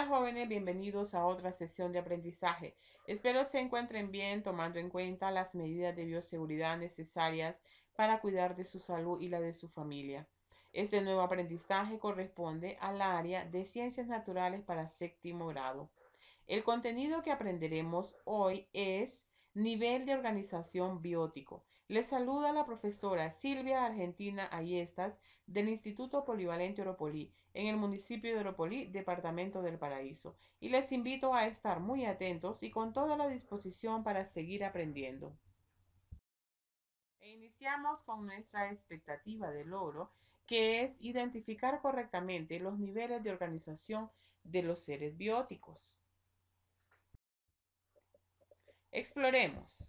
Hola jóvenes, bienvenidos a otra sesión de aprendizaje. Espero se encuentren bien tomando en cuenta las medidas de bioseguridad necesarias para cuidar de su salud y la de su familia. Este nuevo aprendizaje corresponde al área de ciencias naturales para séptimo grado. El contenido que aprenderemos hoy es nivel de organización biótico. Les saluda la profesora Silvia Argentina Ayestas del Instituto Polivalente Oropolí, en el municipio de Oropolí, departamento del Paraíso, y les invito a estar muy atentos y con toda la disposición para seguir aprendiendo. E iniciamos con nuestra expectativa de logro, que es identificar correctamente los niveles de organización de los seres bióticos. Exploremos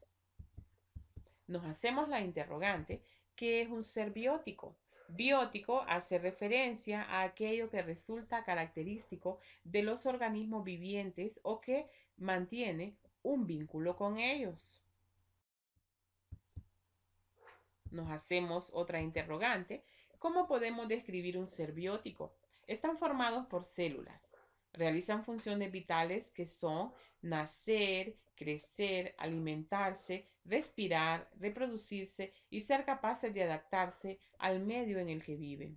nos hacemos la interrogante, ¿qué es un ser biótico? Biótico hace referencia a aquello que resulta característico de los organismos vivientes o que mantiene un vínculo con ellos. Nos hacemos otra interrogante. ¿Cómo podemos describir un ser biótico? Están formados por células. Realizan funciones vitales que son nacer, crecer, alimentarse, respirar, reproducirse y ser capaces de adaptarse al medio en el que viven.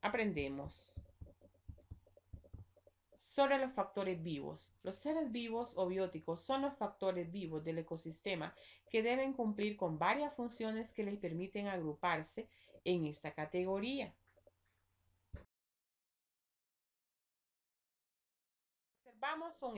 Aprendemos sobre los factores vivos. Los seres vivos o bióticos son los factores vivos del ecosistema que deben cumplir con varias funciones que les permiten agruparse en esta categoría. un son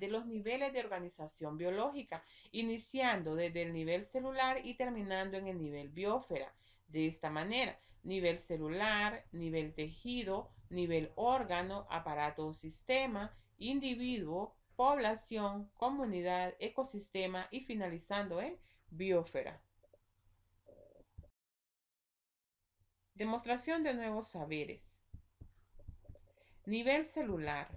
de los niveles de organización biológica, iniciando desde el nivel celular y terminando en el nivel biósfera. De esta manera, nivel celular, nivel tejido, nivel órgano, aparato o sistema, individuo, población, comunidad, ecosistema y finalizando en biósfera. Demostración de nuevos saberes. Nivel celular.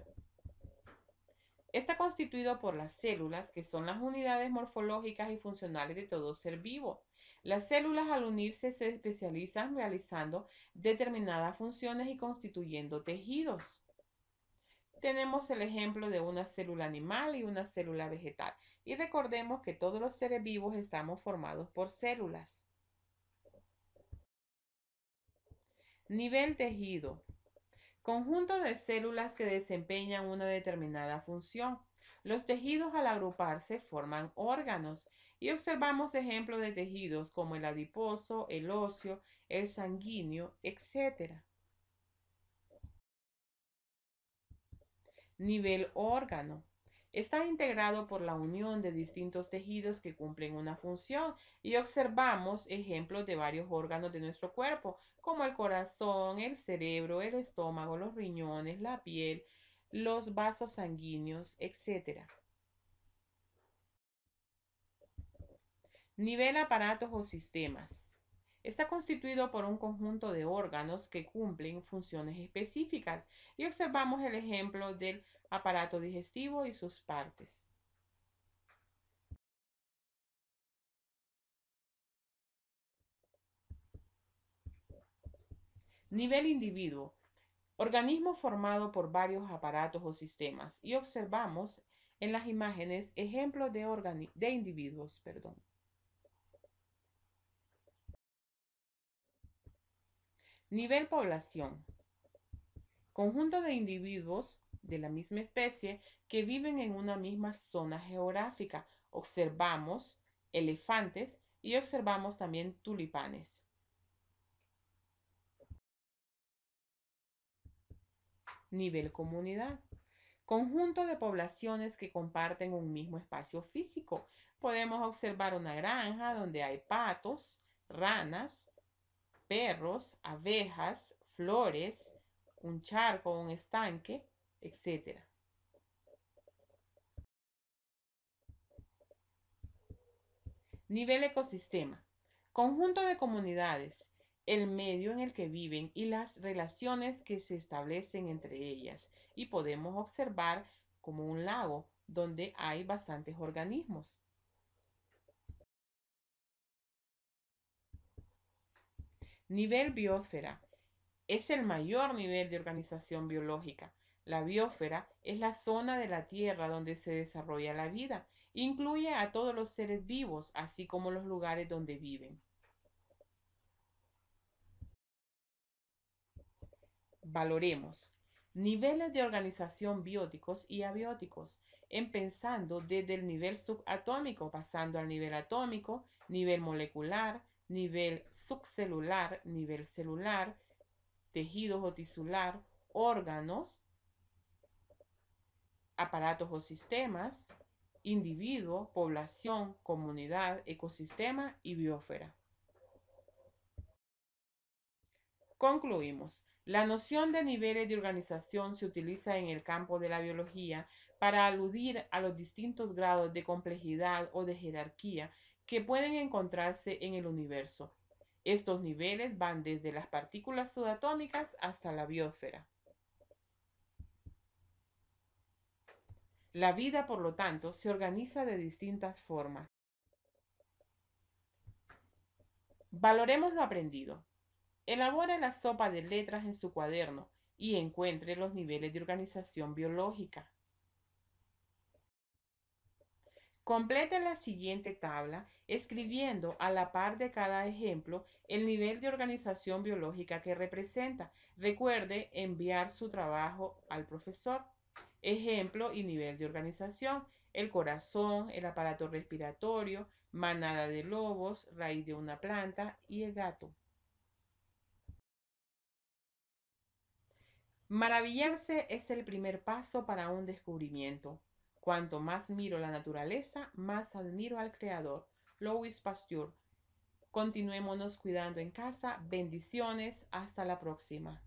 Está constituido por las células, que son las unidades morfológicas y funcionales de todo ser vivo. Las células al unirse se especializan realizando determinadas funciones y constituyendo tejidos. Tenemos el ejemplo de una célula animal y una célula vegetal. Y recordemos que todos los seres vivos estamos formados por células. Nivel tejido. Conjunto de células que desempeñan una determinada función. Los tejidos al agruparse forman órganos y observamos ejemplos de tejidos como el adiposo, el óseo, el sanguíneo, etc. Nivel órgano. Está integrado por la unión de distintos tejidos que cumplen una función y observamos ejemplos de varios órganos de nuestro cuerpo, como el corazón, el cerebro, el estómago, los riñones, la piel, los vasos sanguíneos, etc. Nivel aparatos o sistemas. Está constituido por un conjunto de órganos que cumplen funciones específicas y observamos el ejemplo del aparato digestivo y sus partes. Nivel individuo. Organismo formado por varios aparatos o sistemas y observamos en las imágenes ejemplos de, individuos. Perdón. Nivel población. Conjunto de individuos de la misma especie que viven en una misma zona geográfica. Observamos elefantes y observamos también tulipanes. Nivel comunidad. Conjunto de poblaciones que comparten un mismo espacio físico. Podemos observar una granja donde hay patos, ranas, perros, abejas, flores, un charco, un estanque, etc. Nivel ecosistema. Conjunto de comunidades, el medio en el que viven y las relaciones que se establecen entre ellas. Y podemos observar como un lago donde hay bastantes organismos. Nivel biosfera. Es el mayor nivel de organización biológica. La biósfera es la zona de la Tierra donde se desarrolla la vida. Incluye a todos los seres vivos, así como los lugares donde viven. Valoremos. Niveles de organización bióticos y abióticos, empezando desde el nivel subatómico, pasando al nivel atómico, nivel molecular, nivel subcelular, nivel celular, tejidos o tisular, órganos, aparatos o sistemas, individuo, población, comunidad, ecosistema y biósfera. Concluimos. La noción de niveles de organización se utiliza en el campo de la biología para aludir a los distintos grados de complejidad o de jerarquía que pueden encontrarse en el universo. Estos niveles van desde las partículas subatómicas hasta la biosfera. La vida, por lo tanto, se organiza de distintas formas. Valoremos lo aprendido. Elabore la sopa de letras en su cuaderno y encuentre los niveles de organización biológica. Completa la siguiente tabla escribiendo a la par de cada ejemplo el nivel de organización biológica que representa. Recuerde enviar su trabajo al profesor. Ejemplo y nivel de organización. El corazón, el aparato respiratorio, manada de lobos, raíz de una planta y el gato. Maravillarse es el primer paso para un descubrimiento. Cuanto más miro la naturaleza, más admiro al Creador. Louis Pasteur. Continuémonos cuidando en casa. Bendiciones. Hasta la próxima.